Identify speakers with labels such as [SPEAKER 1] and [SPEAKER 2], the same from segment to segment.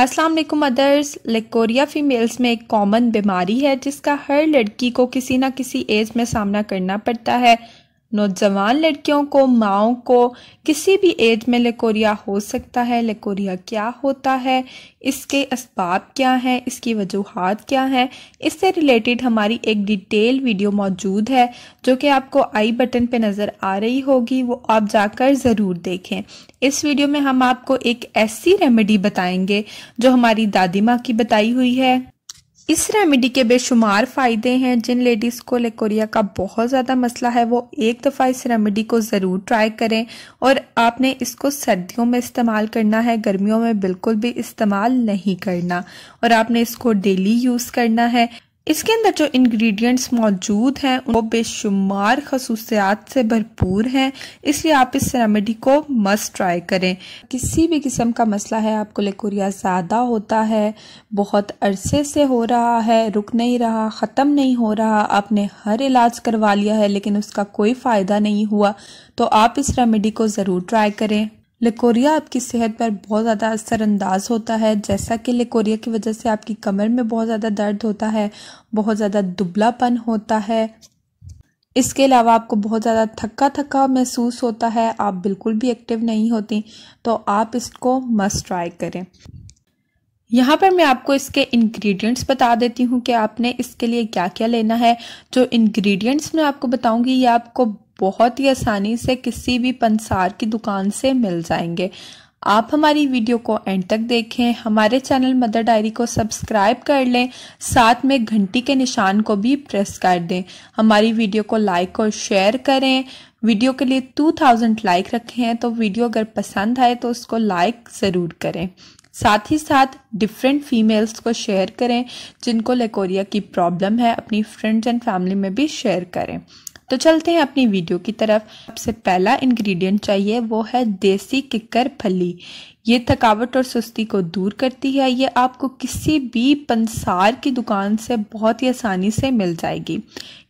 [SPEAKER 1] वालेकुम others leucorrhoea females में एक कॉमन बीमारी है जिसका हर लड़की को किसी ना किसी एज में सामना करना पड़ता है नौजवान लड़कियों को माओ को किसी भी एज में लेकोरिया हो सकता है लेकोरिया क्या होता है इसके इस्बाब क्या हैं इसकी वजूहत क्या हैं इससे रिलेटेड हमारी एक डिटेल वीडियो मौजूद है जो कि आपको आई बटन पे नज़र आ रही होगी वो आप जाकर ज़रूर देखें इस वीडियो में हम आपको एक ऐसी रेमेडी बताएंगे जो हमारी दादी माँ की बताई हुई है इस रेमेडी के बेशुमार फ़ायदे हैं जिन लेडीज़ को लेकोरिया का बहुत ज़्यादा मसला है वो एक दफ़ा इस रेमेडी को ज़रूर ट्राई करें और आपने इसको सर्दियों में इस्तेमाल करना है गर्मियों में बिल्कुल भी इस्तेमाल नहीं करना और आपने इसको डेली यूज़ करना है इसके अंदर जो इंग्रेडिएंट्स मौजूद हैं वो बेशुमार खसूसियात से भरपूर हैं इसलिए आप इस रेमेडी को मस्ट ट्राई करें किसी भी किस्म का मसला है आपको लेकोरिया ज़्यादा होता है बहुत अरसे से हो रहा है रुक नहीं रहा ख़त्म नहीं हो रहा आपने हर इलाज करवा लिया है लेकिन उसका कोई फ़ायदा नहीं हुआ तो आप इस रेमेडी को ज़रूर ट्राई करें लेकोरिया आपकी सेहत पर बहुत ज़्यादा असरअंदाज होता है जैसा कि लकोरिया की वजह से आपकी कमर में बहुत ज़्यादा दर्द होता है बहुत ज़्यादा दुबलापन होता है इसके अलावा आपको बहुत ज़्यादा थका थका महसूस होता है आप बिल्कुल भी एक्टिव नहीं होती तो आप इसको मस्ट ट्राई करें यहाँ पर मैं आपको इसके इंग्रेडिएंट्स बता देती हूँ कि आपने इसके लिए क्या क्या लेना है जो इंग्रेडिएंट्स मैं आपको बताऊँगी ये आपको बहुत ही आसानी से किसी भी पंसार की दुकान से मिल जाएंगे आप हमारी वीडियो को एंड तक देखें हमारे चैनल मदर डायरी को सब्सक्राइब कर लें साथ में घंटी के निशान को भी प्रेस कर दें हमारी वीडियो को लाइक और शेयर करें वीडियो के लिए 2000 लाइक रखे हैं तो वीडियो अगर पसंद आए तो उसको लाइक ज़रूर करें साथ ही साथ डिफरेंट फीमेल्स को शेयर करें जिनको लेकोरिया की प्रॉब्लम है अपनी फ्रेंड्स एंड फैमिली में भी शेयर करें तो चलते हैं अपनी वीडियो की तरफ सबसे पहला इंग्रेडिएंट चाहिए वो है देसी किकर फली ये थकावट और सुस्ती को दूर करती है ये आपको किसी भी पंसार की दुकान से बहुत ही आसानी से मिल जाएगी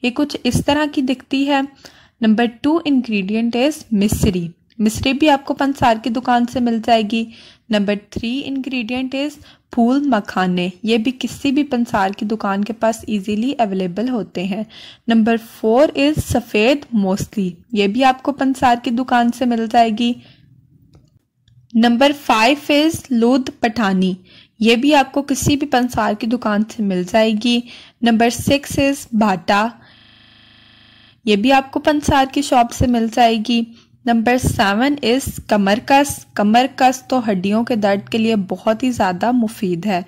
[SPEAKER 1] ये कुछ इस तरह की दिखती है नंबर टू इंग्रेडिएंट इज़ मिसरी मिसरी भी आपको पंसार की दुकान से मिल जाएगी नंबर थ्री इंग्रेडिएंट इज़ फूल मखाने ये भी किसी भी पंसार की दुकान के पास इजीली अवेलेबल होते हैं नंबर फोर इज़ सफ़ेद मोसली ये भी आपको पंसार की दुकान से मिल जाएगी नंबर फाइव इज़ लूद पठानी ये भी आपको किसी भी पंसार की दुकान से मिल जाएगी नंबर सिक्स इज़ भाटा ये भी आपको पंसार की शॉप से मिल जाएगी नंबर सेवन इज़ कमर कस कमर कस तो हड्डियों के दर्द के लिए बहुत ही ज़्यादा मुफीद है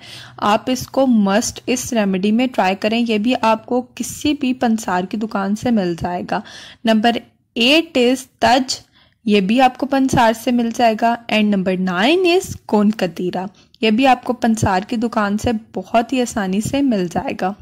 [SPEAKER 1] आप इसको मस्ट इस रेमेडी में ट्राई करें यह भी आपको किसी भी पंसार की दुकान से मिल जाएगा नंबर एट इज़ तज ये भी आपको पंसार से मिल जाएगा एंड नंबर नाइन इज़ कोन कतीरा यह भी आपको पंसार की दुकान से बहुत ही आसानी से मिल जाएगा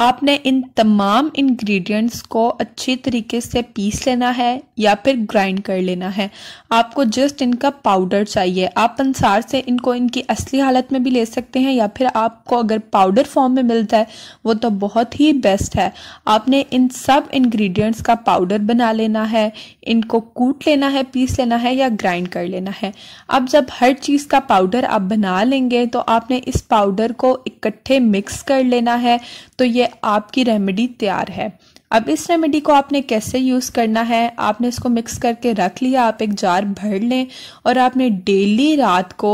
[SPEAKER 1] आपने इन तमाम इंग्रेडिएंट्स को अच्छे तरीके से पीस लेना है या फिर ग्राइंड कर लेना है आपको जस्ट इनका पाउडर चाहिए आप अनसार से इनको इनकी असली हालत में भी ले सकते हैं या फिर आपको अगर पाउडर फॉर्म में मिलता है वो तो बहुत ही बेस्ट है आपने इन सब इंग्रेडिएंट्स का पाउडर बना लेना है इनको कूट लेना है पीस लेना है या ग्राइंड कर लेना है अब जब हर चीज़ का पाउडर आप बना लेंगे तो आपने इस पाउडर को इकट्ठे मिक्स कर लेना है तो ये आपकी रेमेडी तैयार है अब इस रेमेडी को आपने कैसे यूज़ करना है आपने इसको मिक्स करके रख लिया आप एक जार भर लें और आपने डेली रात को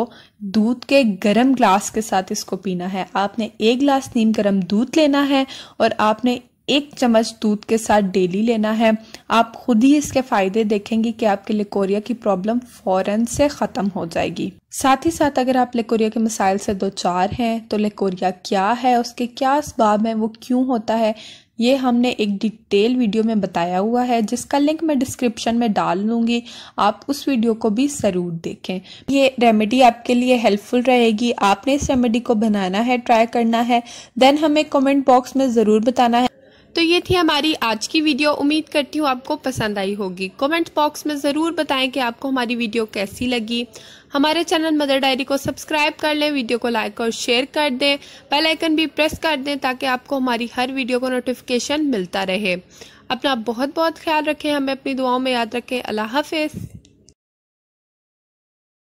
[SPEAKER 1] दूध के गर्म ग्लास के साथ इसको पीना है आपने एक ग्लास नीम गर्म दूध लेना है और आपने एक चम्मच दूध के साथ डेली लेना है आप खुद ही इसके फायदे देखेंगे कि आपके लिकोरिया की प्रॉब्लम फौरन से ख़त्म हो जाएगी साथ ही साथ अगर आप लिकोरिया के मसाइल से दो चार हैं तो लिकोरिया क्या है उसके क्या इसबाब हैं वो क्यों होता है ये हमने एक डिटेल वीडियो में बताया हुआ है जिसका लिंक मैं डिस्क्रिप्शन में डाल लूंगी आप उस वीडियो को भी ज़रूर देखें ये रेमेडी आपके लिए हेल्पफुल रहेगी आपने इस रेमेडी को बनाना है ट्राई करना है देन हमें कमेंट बॉक्स में ज़रूर बताना है तो ये थी हमारी आज की वीडियो उम्मीद करती हूँ आपको पसंद आई होगी कमेंट बॉक्स में ज़रूर बताएं कि आपको हमारी वीडियो कैसी लगी हमारे चैनल मदर डायरी को सब्सक्राइब कर लें वीडियो को लाइक और शेयर कर दें बेल आइकन भी प्रेस कर दें ताकि आपको हमारी हर वीडियो को नोटिफिकेशन मिलता रहे अपना बहुत बहुत ख्याल रखें हमें अपनी दुआओं में याद रखें अल्लाह हाफिज़